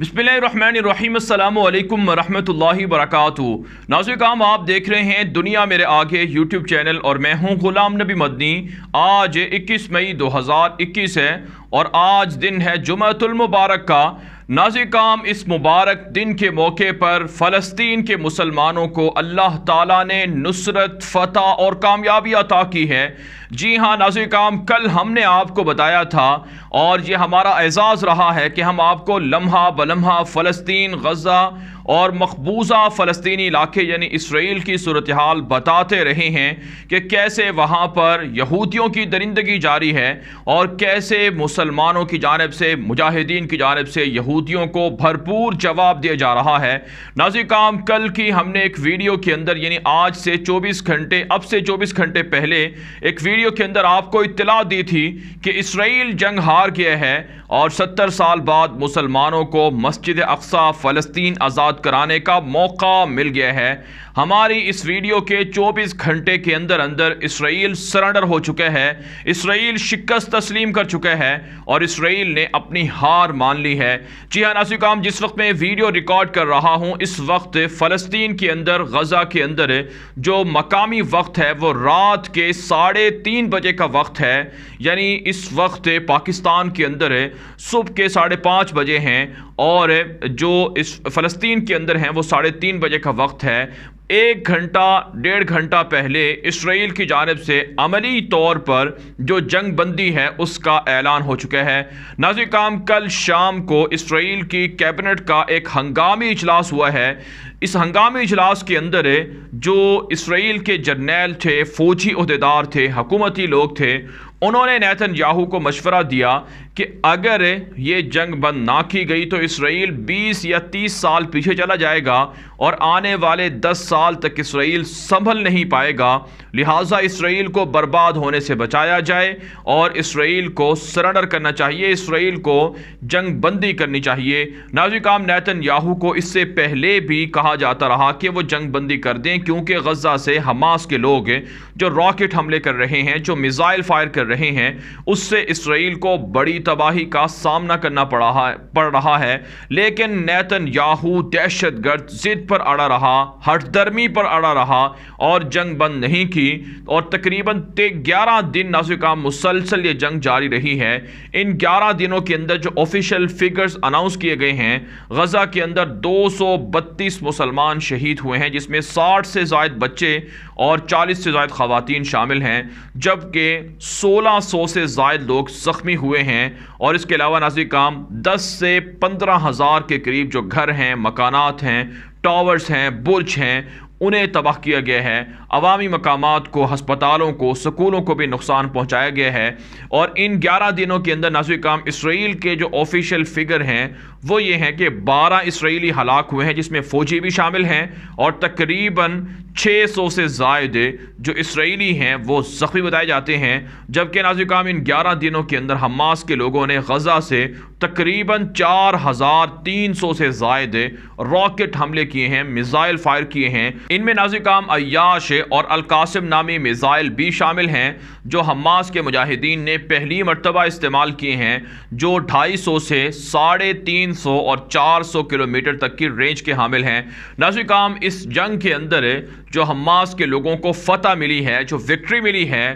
बसमिलकुम वरहमल वरक नाजिक काम आप देख रहे हैं दुनिया मेरे आगे यूट्यूब चैनल और मैं हूं गुलाम नबी मदनी आज 21 मई 2021 है और आज दिन है जुमतुलमबारक का काम इस मुबारक दिन के मौके पर फ़लस्तीन के मुसलमानों को अल्लाह ताला ने नुसरत फ़तह और कामयाबी अता की है जी हाँ काम कल हमने आपको बताया था और ये हमारा एज़ाज़ रहा है कि हम आपको लम्हा बलम्हा फ़लस्तीन गज़ा और मकबूजा फ़लस्तनी इलाके यानी इसराइल की सूरत हाल बताते रहे हैं कि कैसे वहाँ पर यहूदियों की दरिंदगी जारी है और कैसे मुसलमानों की जानब से मुजाहिदीन की जानब से यहूदियों को भरपूर जवाब दिया जा रहा है नाजी काम कल की हमने एक वीडियो के अंदर यानी आज से चौबीस घंटे अब से चौबीस घंटे पहले एक वीडियो के अंदर आपको इतला दी थी कि इसराइल जंग हार इनकार किया है और सत्तर साल बाद मुसलमानों को मस्जिद अक्सा फ़लस्तीन आज़ाद कराने का मौका मिल गया है हमारी इस वीडियो के 24 घंटे के अंदर अंदर इसराइल सरेंडर हो चुका है इसराइल शिकस्त तस्लीम कर चुका है और इसराइल ने अपनी हार मान ली है जी हाँ नासिक काम जिस वक्त मैं वीडियो रिकॉर्ड कर रहा हूँ इस वक्त फ़लस्तीन के अंदर गज़ा के अंदर जो मकामी वक्त है वो रात के साढ़े तीन बजे का वक्त है यानी इस वक्त पाकिस्तान पाकिस्तान के अंदर सुबह के साढ़े पाँच बजे हैं और जो इस फ़लस्तीन के अंदर हैं वो साढ़े तीन बजे का वक्त है एक घंटा डेढ़ घंटा पहले इसराइल की जानब से अमली तौर पर जो जंग बंदी है उसका ऐलान हो चुका है नाजी काम कल शाम को इसराइल की कैबिनेट का एक हंगामी इजलास हुआ है इस हंगामी इजलास के अंदर जो इसराइल के जर्नैल थे फ़ौजी अहदेदार थे हकूमती लोग थे उन्होंने नैथन याहू को मशवरा दिया कि अगर ये जंग बंद ना की गई तो इसराइल 20 या 30 साल पीछे चला जाएगा और आने वाले 10 साल तक इसराइल संभल नहीं पाएगा लिहाजा इसराइल को बर्बाद होने से बचाया जाए और इसराइल को सरेंडर करना चाहिए इसराइल को जंग बंदी करनी चाहिए नाजिकाम नैतन याहू को इससे पहले भी कहा जाता रहा कि वो जंग बंदी कर दें क्योंकि गजा से हमास के लोग जो रॉकेट हमले कर रहे हैं जो मिज़ाइल फायर कर रहे हैं उससे इसराइल को बड़ी तबाही का सामना करना पड़ा है पड़ रहा है लेकिन नैतन याहू दहशत गर्द जिद पर अड़ा रहा हटदर्मी पर अड़ा रहा और जंग बंद नहीं की और तकरीबन ग्यारह दिन का मुसलसल ये जंग जारी रही है इन ग्यारह दिनों के अंदर जो ऑफिशियल फिगर्स अनाउंस किए गए हैं गज़ा के अंदर दो सौ बत्तीस मुसलमान शहीद हुए हैं जिसमें साठ से जायद बच्चे और चालीस से जायद खवतान शामिल हैं जबकि सोलह सौ से जायद लोग ज़ख्मी हुए हैं और इसके अलावा नाजी काम दस से पंद्रह हज़ार के करीब जो घर हैं मकानात हैं टावर्स हैं बुर्ज हैं उन्हें तबाह किया गया है अवामी मकाम को हस्पतालों को स्कूलों को भी नुकसान पहुँचाया गया है और इन ग्यारह दिनों के अंदर नाजिक काम इसराइल के जो ऑफिशियल फिगर हैं वो ये हैं कि 12 इसराइली हलाक हुए हैं जिसमें फ़ौजी भी शामिल हैं और तकरीबन 600 से जायद जो इसराइली हैं वो ज़ख्मी बताए जाते हैं जबकि नाजुकाम इन 11 दिनों के अंदर हमास के लोगों ने गज़ा से तकरीबन 4,300 से जायद रॉकेट हमले किए हैं मिज़ाइल फायर किए हैं इनमें नाजुकाम अयाश और अलकासिम नामी मिज़ाइल भी शामिल हैं जो हमास के मुजाहिदीन ने पहली मरतबा इस्तेमाल किए हैं जो ढाई सौ से साढ़े तीन 300 और 400 किलोमीटर तक की रेंज के हामिल हैं नाजिक इस जंग के अंदर जो हमास के लोगों को फतह मिली है जो विक्ट्री मिली है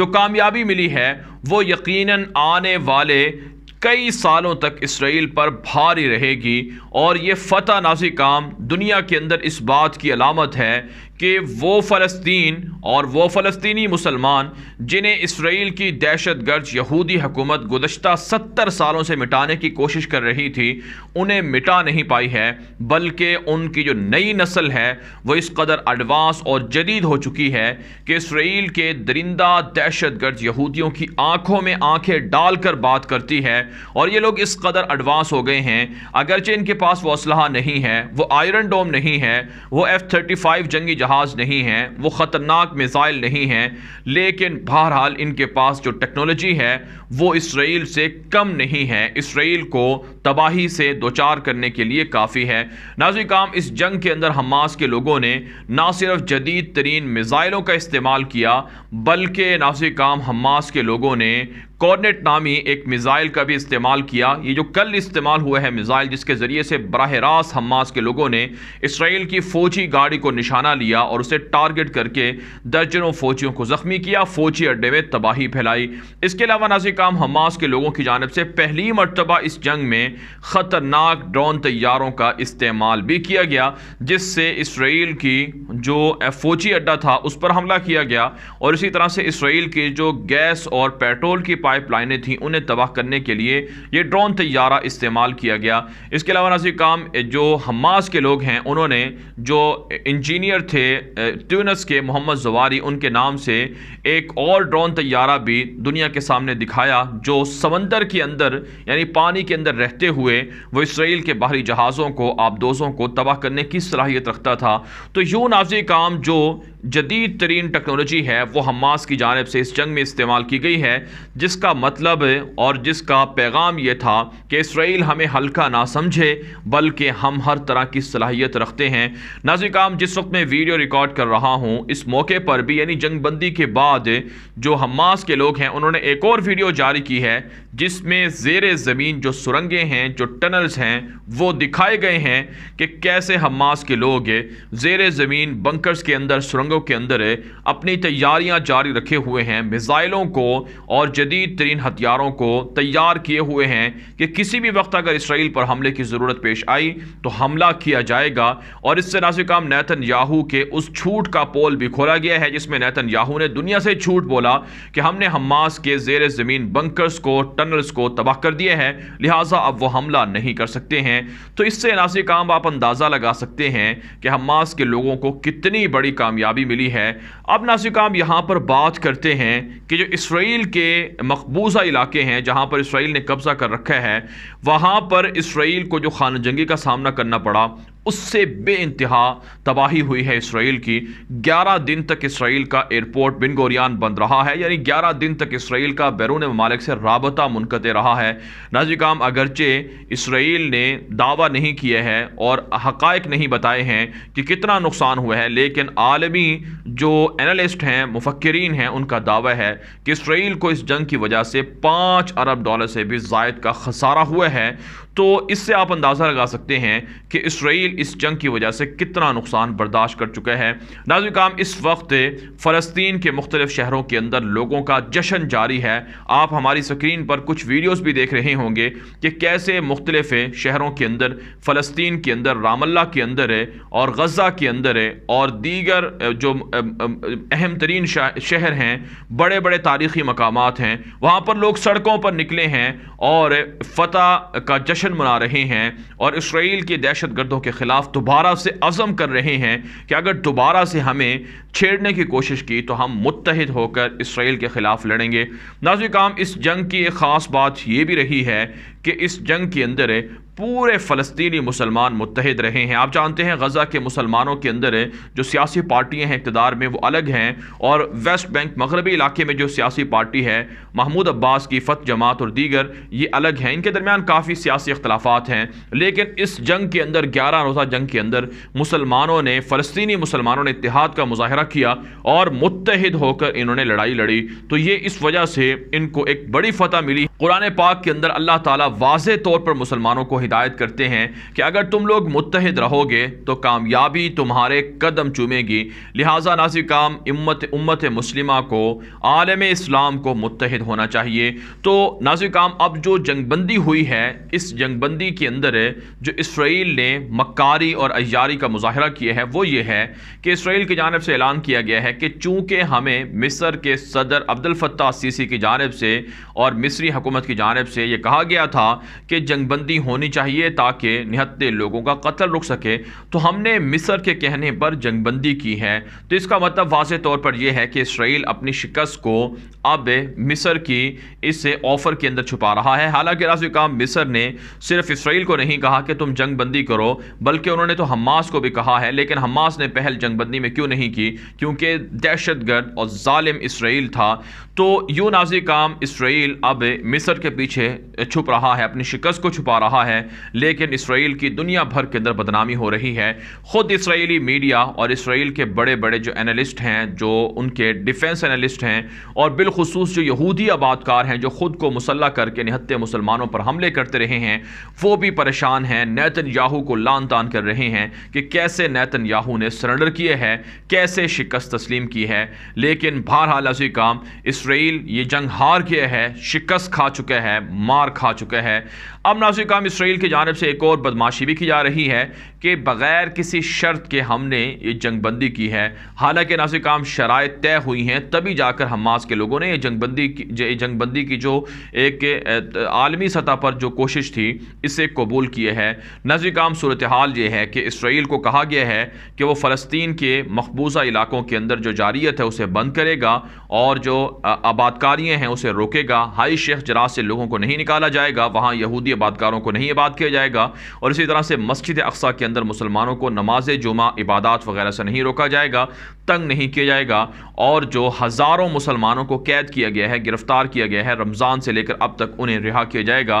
जो कामयाबी मिली है वो यकीनन आने वाले कई सालों तक इसराइल पर भारी रहेगी और ये फ़तह नाजी काम दुनिया के अंदर इस बात की अलामत है कि वो फ़लस्तीन और वो फ़लस्तीनी मुसलमान जिन्हें इसराइल की दहशत गर्ज यहूदी हकूमत गुजशत सत्तर सालों से मिटाने की कोशिश कर रही थी उन्हें मिटा नहीं पाई है बल्कि उनकी जो नई नस्ल है वह इस कदर एडवांस और जदीद हो चुकी है कि इसराइल के दरिंदा दहशत गर्ज यहूदियों की आंखों में आंखें डालकर बात करती है और ये लोग इस कदर एडवांस हो गए हैं अगरचे इनके पास वो असलाह नहीं है वो आयरन डोम नहीं है वो एफ़ थर्टी फाइव जंगी जहाज़ नहीं हैं वो ख़तरनाक मिज़ाइल नहीं हैं लेकिन बहरहाल इनके पास जो टेक्नोलॉजी है वो इसराइल से कम नहीं है इसराइल को तबाही से दो चार करने के लिए काफ़ी है नाजी काम इस जंग के अंदर हमास के लोगों ने ना सिर्फ जदीद तरीन मिज़ाइलों का इस्तेमाल किया बल्कि नाजी काम हमास के लोगों ने कॉर्नेट नामी एक मिज़ाइल का भी इस्तेमाल किया ये जो कल इस्तेमाल हुआ है मिज़ाइल जिसके ज़रिए से बरह रास्त हमास के लोगों ने इसराइल की फ़ौजी गाड़ी को निशाना लिया और उसे टारगेट करके दर्जनों फ़ौजियों को ज़ख्मी किया फ़ौजी अड्डे में तबाही फैलाई इसके अलावा नाजिक काम हमास के लोगों की जानब से पहली मरतबा इस जंग में ख़तरनाक ड्रोन तैयारों का इस्तेमाल भी किया गया जिससे इसराइल की जो फ़ौजी अड्डा था उस पर हमला किया गया और इसी तरह से इसराइल की जो गैस और पेट्रोल की पाइपलाइनें थी उन्हें तबाह करने के लिए ये ड्रोन तैयारा इस्तेमाल किया गया इसके अलावा नाजी काम जो हमास के लोग हैं उन्होंने जो इंजीनियर थे ट्यूनस के मोहम्मद जवारी उनके नाम से एक और ड्रोन तैयारा भी दुनिया के सामने दिखाया जो समंदर के अंदर यानी पानी के अंदर रहते हुए वो इसराइल के बाहरी जहाज़ों को आबदोज़ों को तबाह करने की सलाहियत रखता था तो यूँ नाजी काम जो जदीद तरीन टेक्नोलॉजी है वो हमास की जानब से इस जंग में इस्तेमाल की गई है जिसका मतलब और जिसका पैगाम ये था कि इसराइल हमें हल्का ना समझे बल्कि हम हर तरह की सलाहियत रखते हैं नाजिकाम काम जिस वक्त मैं वीडियो रिकॉर्ड कर रहा हूँ इस मौके पर भी यानी जंग बंदी के बाद जो हमास के लोग हैं उन्होंने एक और वीडियो जारी की है जिसमें जेर ज़मीन जो सुरंगें हैं जो टनल्स हैं वो दिखाए गए हैं कि कैसे हमास के लोग जेर ज़मीन बंकर्स के अंदर सुरंग जंगों के अंदर अपनी तैयारियां जारी रखे हुए हैं मिज़ाइलों को और जदीद तरीन हथियारों को तैयार किए हुए हैं कि किसी भी वक्त अगर इसराइल पर हमले की ज़रूरत पेश आई तो हमला किया जाएगा और इससे नाजिकाम नैतन याहू के उस छूट का पोल भी खोला गया है जिसमें नैतन याहू ने दुनिया से छूट बोला कि हमने हमास के जेर ज़मीन बंकर्स को टनल्स को तबाह कर दिए हैं लिहाजा अब वह हमला नहीं कर सकते हैं तो इससे नाजिकाम आप अंदाज़ा लगा सकते हैं कि हमास के लोगों को कितनी बड़ी कामयाबी कामयाबी मिली है अब नाजिक हम यहाँ पर बात करते हैं कि जो इसराइल के मकबूजा इलाके हैं जहाँ पर इसराइल ने कब्ज़ा कर रखा है वहाँ पर इसराइल को जो खान जंगी का सामना करना पड़ा उससे बे इंतहा तबाही हुई है इसराइल की 11 दिन तक इसराइल का एयरपोर्ट बिन गोरियान बंद रहा है यानी 11 दिन तक इसराइल का बैरून ममालिक से रबता मुनकत रहा है नाजिकाम अगरचे इसराइल ने दावा नहीं किए हैं और हक़ाइक नहीं बताए हैं कि कितना नुकसान हुआ है लेकिन आलमी जो एनालिस्ट हैं मुफक्रीन हैं उनका दावा है कि इसराइल को इस जंग की वजह से पाँच अरब डॉलर से भी जायद का खसारा हुआ है तो इससे आप अंदाज़ा लगा सकते हैं कि इसराइल इस जंग की वजह से कितना नुकसान बर्दाश्त कर चुके हैं नाजुक काम इस वक्त फ़लस्तीन के मुख्तलिफ शहरों के अंदर लोगों का जश्न जारी है आप हमारी स्क्रीन पर कुछ वीडियोज़ भी देख रहे होंगे कि कैसे मुख्तलिफ शहरों के अंदर फ़लस्तीन के अंदर रामल्ला के अंदर है और गज़ा के अंदर है और दीगर जो अहम तरीन शहर हैं बड़े बड़े तारीख़ी मकाम हैं वहाँ पर लोग सड़कों पर निकले हैं और फतेह का जश्न मना रहे हैं और इसराइल के दहशत गर्दों के खिलाफ ख़िलाफ़ दोबारा से अज़म कर रहे हैं कि अगर दोबारा से हमें छेड़ने की कोशिश की तो हम मुतहद होकर इसराइल के ख़िलाफ़ लड़ेंगे नाजिक काम इस जंग की एक ख़ास बात यह भी रही है कि इस जंग के अंदर पूरे फ़लस्तीनी मुसलमान मुतहद रहे हैं आप जानते हैं गज़ा के मुसलमानों के अंदर जो सियासी पार्टियाँ हैं इकतदार में वो अलग हैं और वेस्ट बैंक मगरबी इलाके में जो सियासी पार्टी है महमूद अब्बास की फत जमात और दीगर ये अलग हैं इनके दरमियान काफ़ी सियासी अख्तलाफा हैं लेकिन इस जंग के अंदर ग्यारह रोज़ा जंग के अंदर मुसलमानों ने फ़लस्तनी मुसलमानों ने इतिहाद का मुजाहरा किया और मुतहद होकर इन्होंने लड़ाई लड़ी तो ये इस वजह से इनको एक बड़ी फतह मिली कुरान पाक के अंदर अल्लाह ताली वाज तौर पर मुसलमानों को हिदायत करते हैं कि अगर तुम लोग मुतहद रहोगे तो कामयाबी तुम्हारे कदम चूमेगी लिहाजा नाजी काम इम्मत उम्मत मुस्लिमा को आलम इस्लाम को मुतहद होना चाहिए तो नाजी काम अब जो जंगबंदी हुई है इस जंगबंदी के अंदर जो इसराइल ने मक्कारी और अयारी का मुजाहरा किया है वो ये है कि इसराइल की जानब से ऐलान किया गया है कि चूँकि हमें मिसर के सदर अब्दुल फत्ताह सीसी की जानब से और मिसरी हुकूमत की जानब से यह कहा गया था कि जंगबंदी होनी चाहिए चाहिए ताकि निहत्ते लोगों का कत्ल रुक सके तो हमने मिस्र के कहने पर जंगबंदी की है तो इसका मतलब वाज तौर पर यह है कि इसराइल अपनी शिकस्त को अब मिस्र की इस ऑफ़र के अंदर छुपा रहा है हालांकि राजू मिस्र ने सिर्फ इसराइल को नहीं कहा कि तुम जंगबंदी करो बल्कि उन्होंने तो हमास को भी कहा है लेकिन हमास ने पहल जंगबंदी में क्यों नहीं की क्योंकि दहशतगर्द और ालिम इसराइल था तो यू नाजी काम इसराइल अब मिस्र के पीछे छुप रहा है अपनी शिकस्त को छुपा रहा है लेकिन इसराइल की दुनिया भर के अंदर बदनामी हो रही है ख़ुद इसराइली मीडिया और इसराइल के बड़े बड़े जो एनालिस्ट हैं जो उनके डिफेंस एनालिस्ट हैं और बिलखसूस जो यहूदी आबादकार हैं जो ख़ुद को मुसल्ला करके निहत्ते मुसलमानों पर हमले करते रहे हैं वो भी परेशान हैं नैतन याहू को लान तान कर रहे हैं कि कैसे नैतन याहू ने सरेंडर किए हैं कैसे शिकस्त तस्लीम की है लेकिन बहरहाल काम इस इसराइल ये जंग हार गया है शिकस्त खा चुका है मार खा चुका है अब नाजिक काम इसराइल की जानब से एक और बदमाशी भी की जा रही है के बग़ैर किसी शर्त के हमने ये जंग बंदी की है हालांकि नासिक काम शराय तय हुई हैं तभी जाकर हमास के लोगों ने ये जंग बंदी की जंग बंदी की जो एक आलमी सतह पर जो कोशिश थी इसे कबूल किए है नाजिक काम सूरत हाल ये है कि इसराइल को कहा गया है कि वो फ़लस्तीन के मकबूजा इलाकों के अंदर जो जारियत है उसे बंद करेगा और जो आबादकारियाँ हैं उसे रोकेगा हाई शेख जरा से लोगों को नहीं निकाला जाएगा वहाँ यहूदी आबादकारों को नहीं आबाद किया जाएगा और इसी तरह से मस्जिद अक्सा के अंदर मुसलमानों को नमाज जुमा इबादत वगैरह से नहीं रोका जाएगा तंग नहीं किया जाएगा और जो हज़ारों मुसलमानों को कैद किया गया है गिरफ़्तार किया गया है रमज़ान से लेकर अब तक उन्हें रिहा किया जाएगा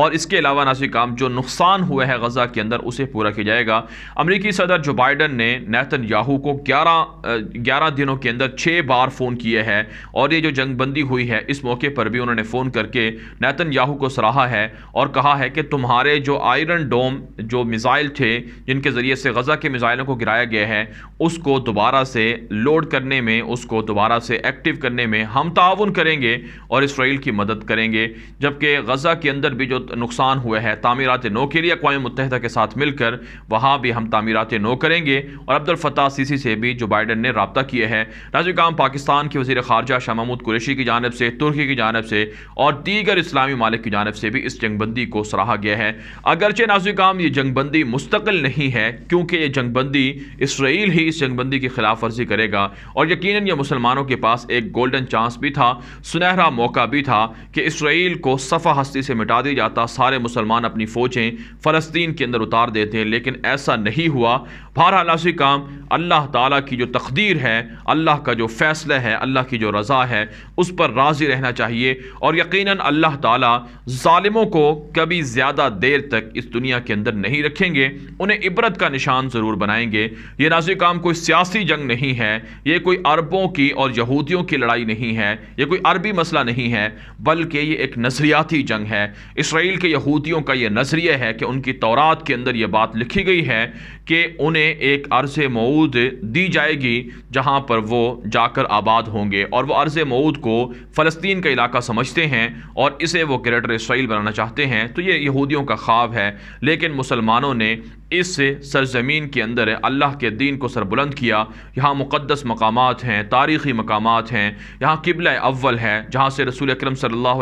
और इसके अलावा नासिक काम जो नुकसान हुआ है गज़ा के अंदर उसे पूरा किया जाएगा अमरीकी सदर जो बाइडन ने नैतन याहू को ग्यारह ग्यारह दिनों के अंदर छः बार फ़ोन किया है और ये जो जंगबंदी हुई है इस मौके पर भी उन्होंने फ़ोन करके नैतन याहू को सराहा है और कहा है कि तुम्हारे जो आयरन डोम जो मिज़ाइल थे जिनके ज़रिए से गज़ा के मिज़ाइलों को गिराया गया है उसको दोबारा से लोड करने में उसको दोबारा से एक्टिव करने में हम ताउन करेंगे और इसराइल की मदद करेंगे जबकि गज़ा के अंदर भी जो नुकसान हुआ है तमीरत नो के लिए अकवा मुतहद के साथ मिलकर वहाँ भी हम तमीरत नो करेंगे और अब्दुलफ़ता सीसी से भी जो बाइडन ने रबता किया है राजी पाकिस्तान के वजी खारजा शाह महमूद कुरेशी की जानब से तुर्की की जानब से और दीगर इस्लामी मालिक की जानब से भी इस जंगबंदी को सराहा गया है अगरचे नाजुकाम ये जंगबंदी मुस्तकिल नहीं है क्योंकि ये जंगबंदी इसराइल ही इस जंगबंदी की खिलाफ वर्जी करेगा और यकीनन ये मुसलमानों के पास एक गोल्डन चांस भी था सुनहरा मौका भी था कि इसराइल को सफ़ा हस्ती से मिटा दिया जाता सारे मुसलमान अपनी फ़ौजें फ़लस्तीन के अंदर उतार देते लेकिन ऐसा नहीं हुआ बहरहाल ऐसी काम अल्लाह ताली की जो तकदीर है अल्लाह का जो फ़ैसला है अल्लाह की जो रज़ा है उस पर राज़ी रहना चाहिए और यकीन अल्लाह तालिमों को कभी ज़्यादा देर तक इस दुनिया के अंदर नहीं रखेंगे उन उन्हें इबरत का निशान ज़रूर बनाएंगे ये नाजी काम कोई सियासी जंग नहीं है ये कोई अरबों की और यहूदियों की लड़ाई नहीं है ये कोई अरबी मसला नहीं है बल्कि ये एक नज़रियाती जंग है इसराइल के यहूदियों का यह नजरिया है कि उनकी तौरात के अंदर यह बात लिखी गई है कि उन्हें एक अर्ज़ मऊद दी जाएगी जहां पर वो जाकर आबाद होंगे और वह अर्ज़ मऊद को फ़लस्तीन का इलाका समझते हैं और इसे वो ग्रेटर इसराइल बनाना चाहते हैं तो ये यहूदियों का ख्वाब है लेकिन मुसलमानों ने इस सरज़मीन के अंदर अल्लाह के दीन को सरबुलंद किया यहाँ मुक़दस मकाम हैं तारीख़ी मकाम हैं यहाँ किबल अव्वल है जहाँ से रसूल अक्रम सल्ला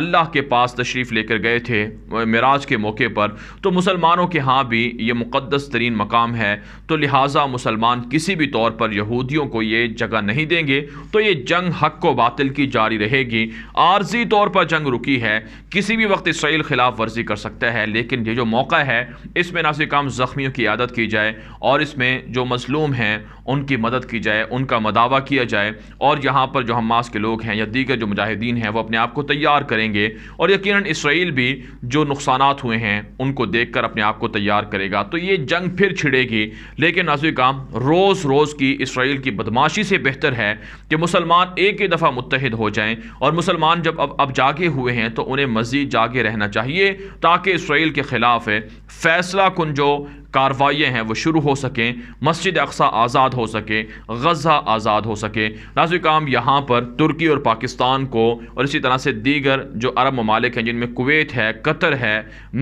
अल्लाह के पास तशरीफ़ लेकर गए थे मराज के मौके पर तो मुसलमानों के यहाँ भी ये मुक़दस तरीन मकाम है तो लिहाजा मुसलमान किसी भी तौर पर यहूदियों को ये जगह नहीं देंगे तो ये जंग हक को बातिल की जारी रहेगी आर्जी तौर पर जंग रुकी है किसी भी वक्त इसराइल खिलाफ वर्जी कर सकता है लेकिन ये जो मौका है इसमें ना से कम ज़ख्मियों की आदत की जाए और इसमें जो मजलूम हैं उनकी मदद की जाए उनका मदावा किया जाए और यहाँ पर जो हमास के लोग हैं या दीगर जो मुजाहिदीन हैं वो अपने आप को तैयार करेंगे और यकीन इसराइल भी जो नुकसान हुए हैं उनको देख कर अपने आप को तैयार करेगा तो ये जंग फिर छिड़ेगी लेकिन नाजुक काम रोज़ रोज़ की इसराइल की बदमाशी से बेहतर है कि मुसलमान एक ही दफ़ा मुतहद हो जाएँ और मुसलमान जब अब अब जागे हुए हैं तो उन्हें मज़ीद जागे रहना चाहिए ताकि इसराइल के ख़िलाफ़ फैसला कुन जो कार्रवाइयाँ हैं वो शुरू हो सकें मस्जिद अक्सा आज़ाद हो सके गज़ा आज़ाद हो सके नाज काम यहाँ पर तुर्की और पाकिस्तान को और इसी तरह से दीगर जो अरब ममालिक हैं जिनमें कुवैत है कतर है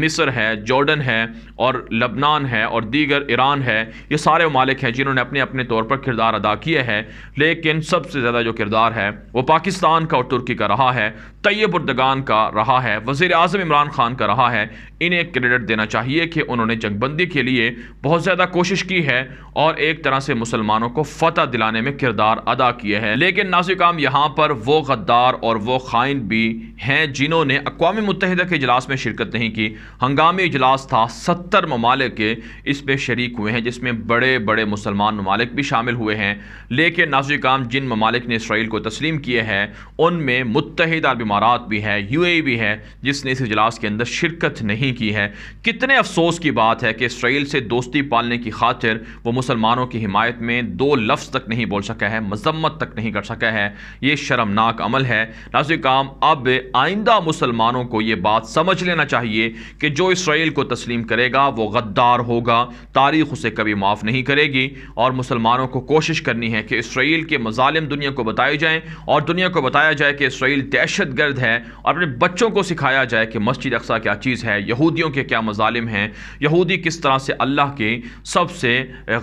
मिस्र है जॉर्डन है और लबनान है और दीगर ईरान है ये सारे ममालिक हैं जिन्होंने अपने अपने तौर पर किरदार अदा किया है लेकिन सबसे ज़्यादा जो किरदार है वो पाकिस्तान का और तुर्की का रहा है तैयब उर्दगान का रहा है वज़ी अजम इमरान खान का रहा है इन्हें क्रेडिट देना चाहिए कि उन्होंने जंगबंदी के लिए लिए बहुत ज़्यादा कोशिश की है और एक तरह से मुसलमानों को फतह दिलाने में किरदार अदा किए हैं लेकिन नाजिकाम यहाँ पर वो गद्दार और वो खाइन भी हैं जिन्होंने अकवा मुतहद के इजलास में शिरकत नहीं की हंगामी इजलास था सत्तर ममालिक के इस पर शरीक हुए हैं जिसमें बड़े बड़े मुसलमान ममालिक भी शामिल हुए हैं लेकिन नाजिकाम जिन ममालिक ने इसराइल को तस्लीम किए हैं उनमें मुतहद अरब इमारात भी है यू ए भी है जिसने इस इजलास के अंदर शिरकत नहीं की है कितने अफसोस की बात है कि इसराइल से दोस्ती पालने की खातिर वो मुसलमानों की हिमायत में दो लफ्ज़ तक नहीं बोल सका है मजम्मत तक नहीं कर सका है ये शर्मनाक अमल है नाजिक काम अब आइंदा मुसलमानों को ये बात समझ लेना चाहिए कि जो इसराइल को तस्लीम करेगा वो गद्दार होगा तारीख उसे कभी माफ़ नहीं करेगी और मुसलमानों को कोशिश करनी है कि इसराइल के मजालिम दुनिया को बताए जाएँ और दुनिया को बताया जाए कि इसराइल दहशत गर्द है और अपने बच्चों को सिखाया जाए कि मस्जिद अक्सा क्या चीज़ है यहूदियों के क्या मजालिम हैं यहूदी किस तरह से अल्लाह के सबसे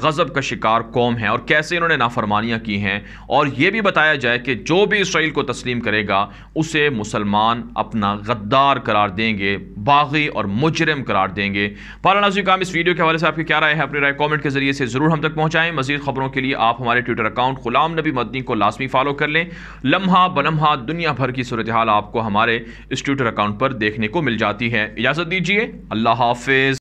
गज़ब का शिकार कौम है और कैसे इन्होंने नाफरमानियाँ की हैं और ये भी बताया जाए कि जो भी इसराइल को तस्लीम करेगा उसे मुसलमान अपना गद्दार करार देंगे बागी और मुजरम करार देंगे पाला नाजी काम इस वीडियो के हवाले से आपकी क्या राय है अपनी राय कॉमेंट के जरिए से ज़रूर हम तक पहुँचाएँ मजीद खबरों के लिए आप हमारे ट्विटर अकाउंट गुलाम नबी मदनी को लाजमी फॉलो कर लें लम्हा बनम्हा दुनिया भर की सूरत हाल आपको हमारे इस ट्विटर अकाउंट पर देखने को मिल जाती है इजाज़त दीजिए अल्लाह हाफिज़